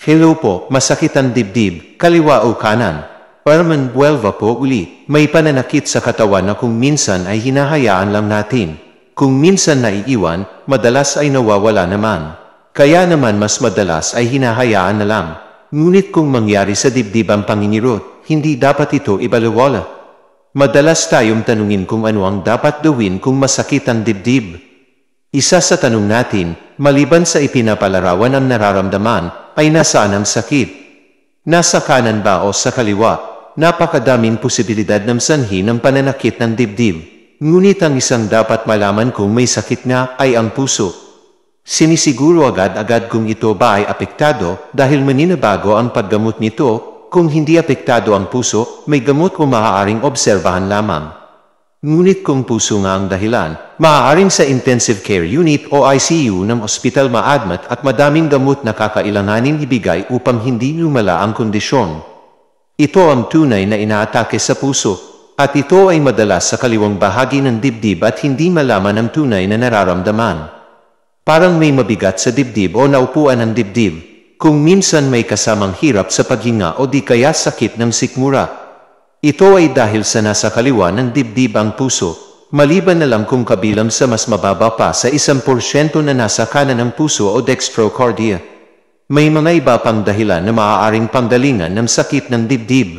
Hello po, masakit ang dibdib, kaliwa o kanan. Parman buwelva po uli, may pananakit sa katawan na kung minsan ay hinahayaan lang natin. Kung minsan naiiwan, madalas ay nawawala naman. Kaya naman mas madalas ay hinahayaan na lang. Ngunit kung mangyari sa dibdib ang panginirot, hindi dapat ito ibalawala. Madalas tayong tanungin kung ano ang dapat gawin kung masakit ang dibdib. Isa sa tanong natin, maliban sa ipinapalarawan ang nararamdaman, ay nasaan ang sakit? Nasa kanan ba o sa kaliwa? Napakadaming posibilidad ng sanhi ng pananakit ng dibdib. Ngunit ang isang dapat malaman kung may sakit na ay ang puso. Sinisiguro agad-agad kung ito ba ay apektado dahil maninabago ang paggamot nito. Kung hindi apektado ang puso, may gamot o maaaring obserbahan lamang. Ngunit kung puso nga ang dahilan, maaaring sa intensive care unit o ICU ng ospital maadmat at madaming gamot na kakailanganin ibigay upang hindi lumala ang kondisyon. Ito ang tunay na inaatake sa puso, at ito ay madalas sa kaliwang bahagi ng dibdib at hindi malaman ang tunay na nararamdaman. Parang may mabigat sa dibdib o naupuan ang dibdib, kung minsan may kasamang hirap sa paghinga o di kaya sakit ng sikmura, ito ay dahil sa nasa kaliwa ng dibdib ang puso, maliban na lang kung kabilang sa mas mababa pa sa 1% na nasa kanan ng puso o dextrocardia. May mga iba pang dahilan na maaaring panggalingan ng sakit ng dibdib.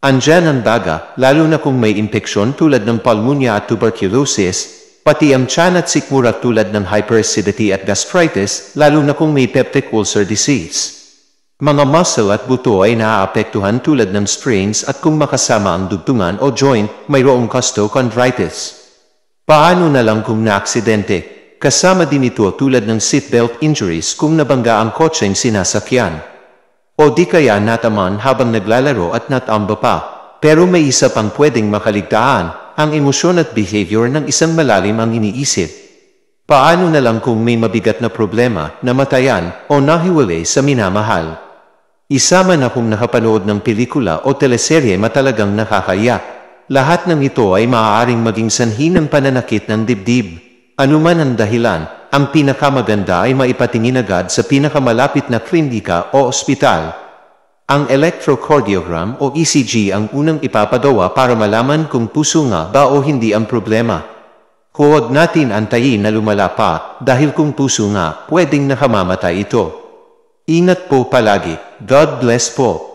Andyan ang baga, lalo na kung may impeksyon tulad ng pulmonya at tuberculosis, pati ang tiyan at sikmura tulad ng hyperacidity at gastritis, lalo na kung may peptic ulcer disease. Mga muscle at buto ay naaapektuhan tulad ng strains at kung makasama ang dugtungan o joint, mayroong costochondritis. Paano na lang kung naaksidente? Kasama din ito tulad ng seatbelt injuries kung nabangga ang kotseng sinasakyan. O di kaya nataman habang naglalaro at natamba pa. Pero may isa pang pwedeng makaligtaan, ang emosyon at behavior ng isang malalim ang iniisip. Paano na lang kung may mabigat na problema, namatayan, o nahiwalay sa minamahal? Isama na kung nakapanood ng pelikula o teleserye matalagang nakakaya. Lahat ng ito ay maaaring maging sanhi ng pananakit ng dibdib. Anuman ang dahilan, ang pinakamaganda ay maipatingin agad sa pinakamalapit na klinika o ospital. Ang electrocardiogram o ECG ang unang ipapagawa para malaman kung puso nga ba o hindi ang problema. Huwag natin antayin na lumala pa dahil kung puso nga, pwedeng nakamamatay ito. Ingat po palagi. God bless po.